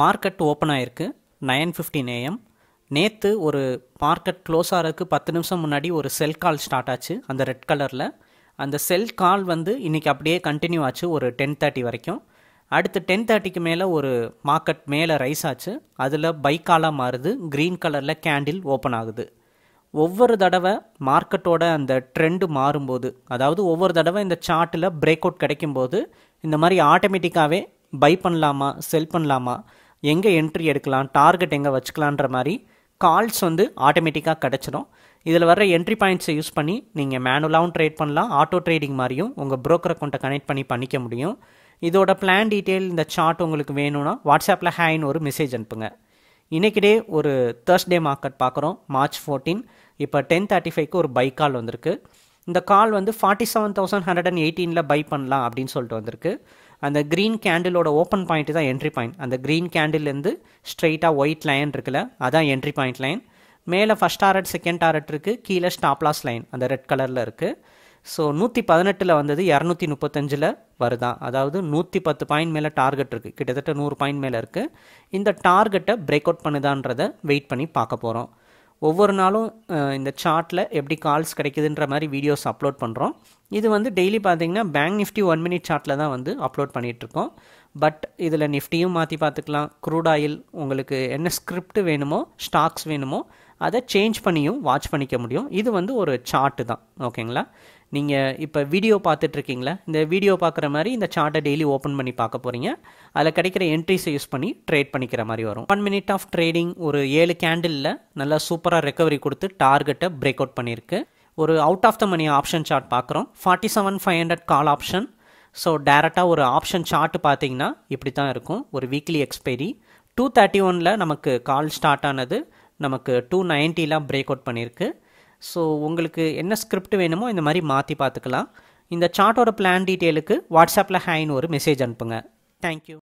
market open ஆகிருக்கு nine fifteen AM நேற்று ஒரு மார்க்கெட் க்ளோஸ் ஆகிறதுக்கு பத்து நிமிஷம் முன்னாடி ஒரு செல் கால் ஸ்டார்ட் ஆச்சு அந்த ரெட் கலரில் அந்த செல் கால் வந்து இன்றைக்கி அப்படியே கண்டினியூ ஆச்சு ஒரு டென் தேர்ட்டி வரைக்கும் அடுத்து டென் தேர்ட்டிக்கு மேலே ஒரு மார்க்கெட் மேலே ரைஸ் ஆச்சு அதில் பைக்காலாக மாறுது க்ரீன் கலரில் கேண்டில் ஓப்பன் ஆகுது ஒவ்வொரு தடவை மார்க்கெட்டோட அந்த ட்ரெண்டு மாறும்போது அதாவது ஒவ்வொரு தடவை இந்த சார்ட்டில் பிரேக் அவுட் கிடைக்கும்போது இந்த மாதிரி ஆட்டோமேட்டிக்காகவே பை பண்ணலாமா செல் பண்ணலாமா எங்கே என்ட்ரி எடுக்கலாம் டார்கெட் எங்கே வச்சுக்கலான்ற மாதிரி கால்ஸ் வந்து ஆட்டோமேட்டிக்காக கிடச்சிடும் இதில் வர என்ட்ரி பாயிண்ட்ஸை யூஸ் பண்ணி நீங்கள் மேனுவலாகவும் ட்ரேட் பண்ணலாம் ஆட்டோ ட்ரேடிங் மாதிரியும் உங்கள் ப்ரோக்கர் அக்கௌண்ட்டை கனெக்ட் பண்ணி பண்ணிக்க முடியும் இதோட பிளான் டீட்டெயில் இந்த சார்ட் உங்களுக்கு வேணும்னா வாட்ஸ்அப்பில் ஹேன்னு ஒரு மெசேஜ் அனுப்புங்க இன்றைக்கிடே ஒரு ஒரு தேர்ஸ்டே மார்க்கெட் பார்க்குறோம் மார்ச் ஃபோர்டீன் இப்போ டென் தேர்ட்டி ஃபைவ்க்கு ஒரு பை கால் வந்திருக்கு இந்த கால் வந்து forty seven thousand hundred and எயிட்டீனில் பை பண்ணலாம் அப்படின்னு சொல்லிட்டு வந்திருக்கு அந்த க்ரீன் கேண்டிலோட ஓப்பன் பாயிண்ட் தான் என்ட்ரி பாயிண்ட் அந்த க்ரீன் கேண்டில்லேருந்து ஸ்ட்ரெயிட்டாக ஒயிட் லைன் இருக்குல்ல அதான் என்ட்ரி பாயிண்ட் லைன் மேலே ஃபஸ்ட் டாரட் செகண்ட் டாரட் இருக்குது கீழே ஸ்டாப்லாஸ் லைன் அந்த ரெட் கலரில் இருக்குது ஸோ நூற்றி பதினெட்டில் வந்தது இரநூத்தி முப்பத்தஞ்சில் வருதான் அதாவது நூற்றி பத்து பாயிண்ட் மேலே டார்கெட் இருக்குது கிட்டத்தட்ட நூறு பாயிண்ட் மேலே இருக்குது இந்த டார்கெட்டை பிரேக் அவுட் பண்ணுதான்றதை வெயிட் பண்ணி பார்க்க போகிறோம் ஒவ்வொரு நாளும் இந்த சார்ட்டில் எப்படி கால்ஸ் கிடைக்குதுன்ற மாதிரி வீடியோஸ் அப்லோட் பண்ணுறோம் இது வந்து டெய்லி பார்த்தீங்கன்னா பேங்க் நிஃப்டி ஒன் மினிட் சார்ட்டில் தான் வந்து அப்லோட் பண்ணிகிட்ருக்கோம் பட் இதில் நிஃப்டியும் மாற்றி பார்த்துக்கலாம் க்ரூட் ஆயில் உங்களுக்கு என்ன ஸ்கிரிப்ட் வேணுமோ ஸ்டாக்ஸ் வேணுமோ அதை சேஞ்ச் பண்ணியும் வாட்ச் பண்ணிக்க முடியும் இது வந்து ஒரு சார்ட்டு தான் ஓகேங்களா நீங்கள் இப்போ வீடியோ பார்த்துட்ருக்கீங்களா இந்த வீடியோ பார்க்குற மாதிரி இந்த சார்ட்டை டெய்லி ஓப்பன் பண்ணி பார்க்க போகிறீங்க அதில் கிடைக்கிற என்ட்ரிஸை யூஸ் பண்ணி ட்ரேட் பண்ணிக்கிற மாதிரி வரும் ஒன் மினிட் ஆஃப் ட்ரேடிங் ஒரு ஏழு கேண்டிலில் நல்லா சூப்பராக ரெக்கவரி கொடுத்து டார்கெட்டை பிரேக் அவுட் பண்ணியிருக்கு ஒரு out of the money option chart பார்க்குறோம் forty seven five hundred call option so டேரெக்டாக ஒரு ஆப்ஷன் சார்ட் பார்த்தீங்கன்னா இப்படி தான் இருக்கும் ஒரு வீக்லி எக்ஸ்பைரி டூ தேர்ட்டி ஒனில் நமக்கு கால் ஸ்டார்ட் ஆனது நமக்கு டூ நைன்ட்டிலாம் பிரேக் அவுட் பண்ணியிருக்கு ஸோ உங்களுக்கு என்ன ஸ்கிரிப்ட் வேணுமோ இந்த மாதிரி மாற்றி பார்த்துக்கலாம் இந்த சார்ட்டோட பிளான் டீட்டெயிலுக்கு வாட்ஸ்அப்பில் ஹேன்னு ஒரு மெசேஜ் அனுப்புங்க தேங்க்யூ